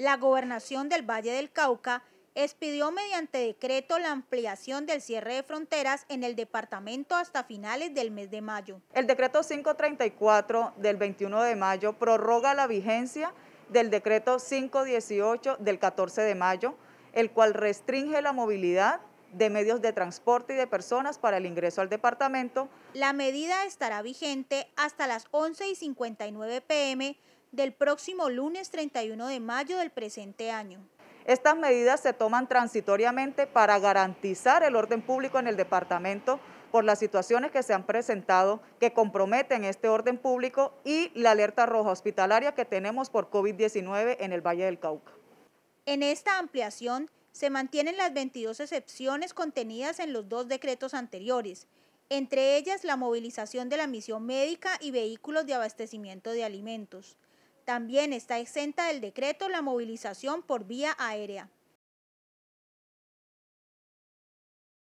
la gobernación del Valle del Cauca expidió mediante decreto la ampliación del cierre de fronteras en el departamento hasta finales del mes de mayo. El decreto 534 del 21 de mayo prorroga la vigencia del decreto 518 del 14 de mayo, el cual restringe la movilidad de medios de transporte y de personas para el ingreso al departamento. La medida estará vigente hasta las 11 y 59 pm del próximo lunes 31 de mayo del presente año. Estas medidas se toman transitoriamente para garantizar el orden público en el departamento por las situaciones que se han presentado que comprometen este orden público y la alerta roja hospitalaria que tenemos por COVID-19 en el Valle del Cauca. En esta ampliación se mantienen las 22 excepciones contenidas en los dos decretos anteriores, entre ellas la movilización de la misión médica y vehículos de abastecimiento de alimentos. También está exenta del decreto la movilización por vía aérea.